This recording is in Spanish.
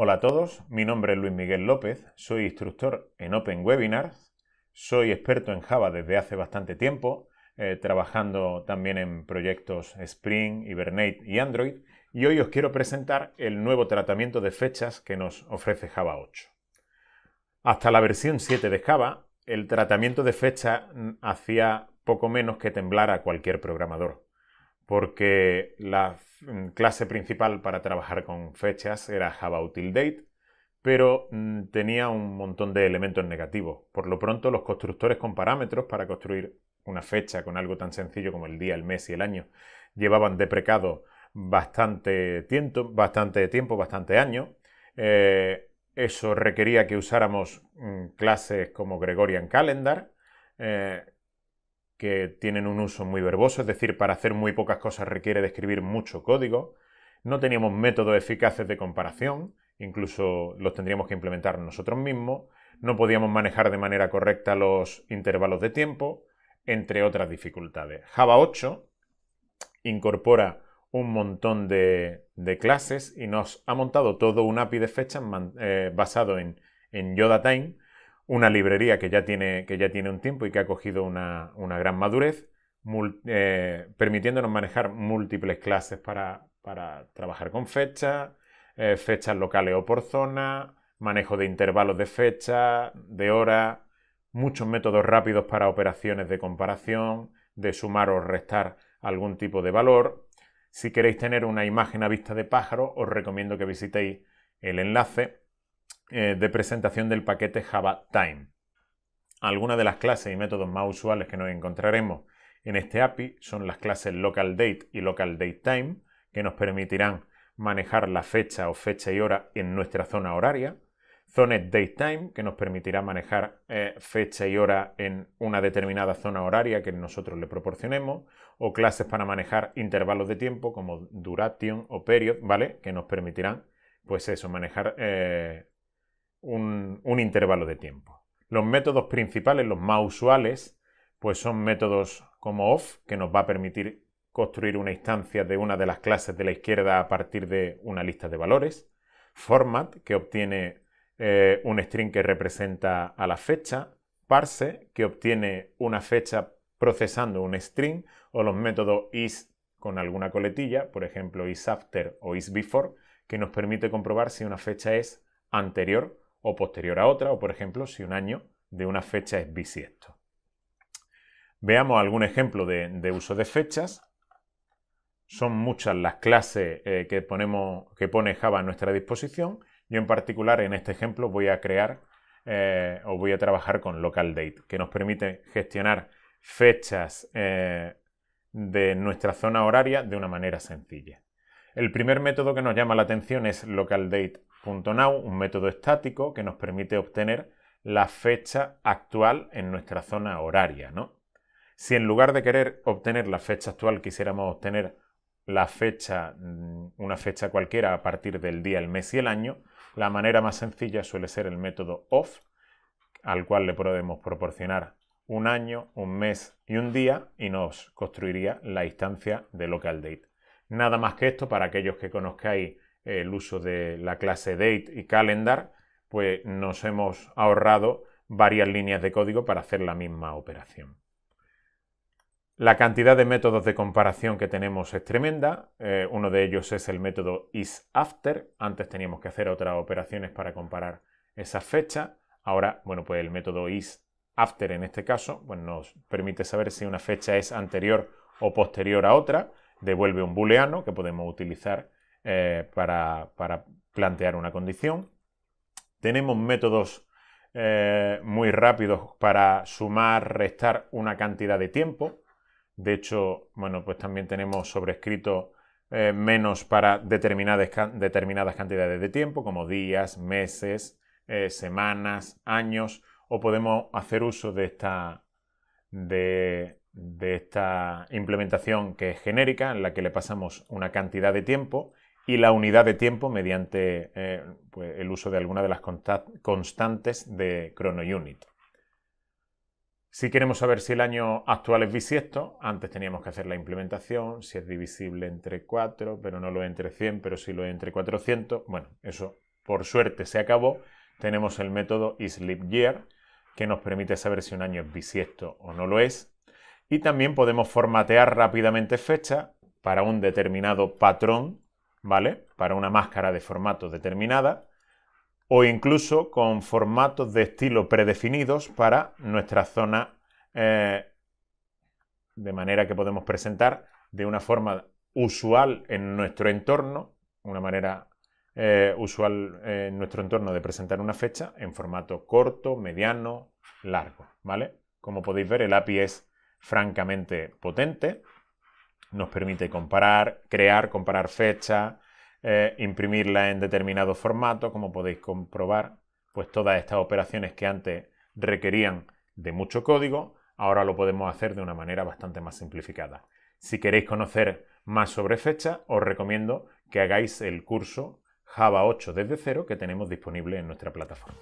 Hola a todos, mi nombre es Luis Miguel López, soy instructor en Open Webinars, soy experto en Java desde hace bastante tiempo, eh, trabajando también en proyectos Spring, Hibernate y Android, y hoy os quiero presentar el nuevo tratamiento de fechas que nos ofrece Java 8. Hasta la versión 7 de Java, el tratamiento de fecha hacía poco menos que temblar a cualquier programador porque la mm, clase principal para trabajar con fechas era JavaUtilDate, Date, pero mm, tenía un montón de elementos negativos. Por lo pronto, los constructores con parámetros para construir una fecha con algo tan sencillo como el día, el mes y el año llevaban deprecado bastante tiempo, bastante, tiempo, bastante año. Eh, eso requería que usáramos mm, clases como Gregorian Calendar. Eh, que tienen un uso muy verboso, es decir, para hacer muy pocas cosas requiere describir mucho código. No teníamos métodos eficaces de comparación, incluso los tendríamos que implementar nosotros mismos. No podíamos manejar de manera correcta los intervalos de tiempo, entre otras dificultades. Java 8 incorpora un montón de, clases y nos ha montado todo un API de fechas eh, basado en, en YodaTime, una librería que ya tiene, que ya tiene un tiempo y que ha cogido una, gran madurez, eh, permitiéndonos manejar múltiples clases para, trabajar con fechas, eh, fechas locales o por zona, manejo de intervalos de fecha, de hora, muchos métodos rápidos para operaciones de comparación, de sumar o restar algún tipo de valor. Si queréis tener una imagen a vista de pájaro, os recomiendo que visitéis el enlace eh, de presentación del paquete Java Time. Algunas de las clases y métodos más usuales que nos encontraremos en este API son las clases LocalDate y LocalDateTime, que nos permitirán manejar la fecha o fecha y hora en nuestra zona horaria. Zones que nos permitirá manejar eh, fecha y hora en una determinada zona horaria que nosotros le proporcionemos. O clases para manejar intervalos de tiempo como duration o period, ¿vale? Que nos permitirán, pues eso, manejar eh, un, intervalo de tiempo. Los métodos principales, los más usuales, pues son métodos como off, que nos va a permitir construir una instancia de una de las clases de la izquierda a partir de una lista de valores. Format, que obtiene eh, un string que representa a la fecha. Parse, que obtiene una fecha procesando un string. O los métodos is con alguna coletilla, por ejemplo, is after o is before, que nos permite comprobar si una fecha es anterior o posterior a otra, o por ejemplo si un año de una fecha es bisiesto. Veamos algún ejemplo de, uso de fechas. Son muchas las clases eh, que, ponemos, que pone Java a nuestra disposición. Yo en particular en este ejemplo voy a crear eh, o voy a trabajar con localDate, que nos permite gestionar fechas eh, de nuestra zona horaria de una manera sencilla. El primer método que nos llama la atención es localDate Now, un método estático que nos permite obtener la fecha actual en nuestra zona horaria, Si en lugar de querer obtener la fecha actual quisiéramos obtener la fecha, mm, una fecha cualquiera a partir del día, el mes y el año, la manera más sencilla suele ser el método OFF, al cual le podemos proporcionar un año, un mes y un día y nos construiría la instancia de local date. Nada más que esto para aquellos que conozcáis el uso de la clase date y calendar, pues nos hemos ahorrado varias líneas de código para hacer la misma operación. La cantidad de métodos de comparación que tenemos es tremenda. Eh, uno de ellos es el método isAfter. Antes teníamos que hacer otras operaciones para comparar esa fecha. Ahora, bueno, pues el método isAfter en este caso pues nos permite saber si una fecha es anterior o posterior a otra. Devuelve un booleano que podemos utilizar eh, para, plantear una condición. Tenemos métodos eh, muy rápidos para sumar, restar una cantidad de tiempo. De hecho, bueno, pues también tenemos sobrescrito eh, menos para determinadas, cantidades de tiempo, como días, meses, semanas, años, o podemos hacer uso de esta, de esta implementación que es genérica, en la que le pasamos una cantidad de tiempo y la unidad de tiempo mediante eh, pues, el uso de alguna de las constantes de chrono Si queremos saber si el año actual es bisiesto, antes teníamos que hacer la implementación, si es divisible entre 4, pero no lo es entre 100, pero si lo es entre 400. Bueno, eso por suerte se acabó. Tenemos el método isLeapYear que nos permite saber si un año es bisiesto o no lo es. Y también podemos formatear rápidamente fecha para un determinado patrón ¿vale? Para una máscara de formato determinada o incluso con formatos de estilo predefinidos para nuestra zona eh, de manera que podemos presentar de una forma usual en nuestro entorno, una manera eh, usual en nuestro entorno de presentar una fecha en formato corto, mediano, largo, ¿vale? Como podéis ver, el API es francamente potente, nos permite comparar, crear, comparar fechas, eh, imprimirla en determinado formato, como podéis comprobar, pues todas estas operaciones que antes requerían de mucho código, ahora lo podemos hacer de una manera bastante más simplificada. Si queréis conocer más sobre fecha, os recomiendo que hagáis el curso Java 8 desde cero que tenemos disponible en nuestra plataforma.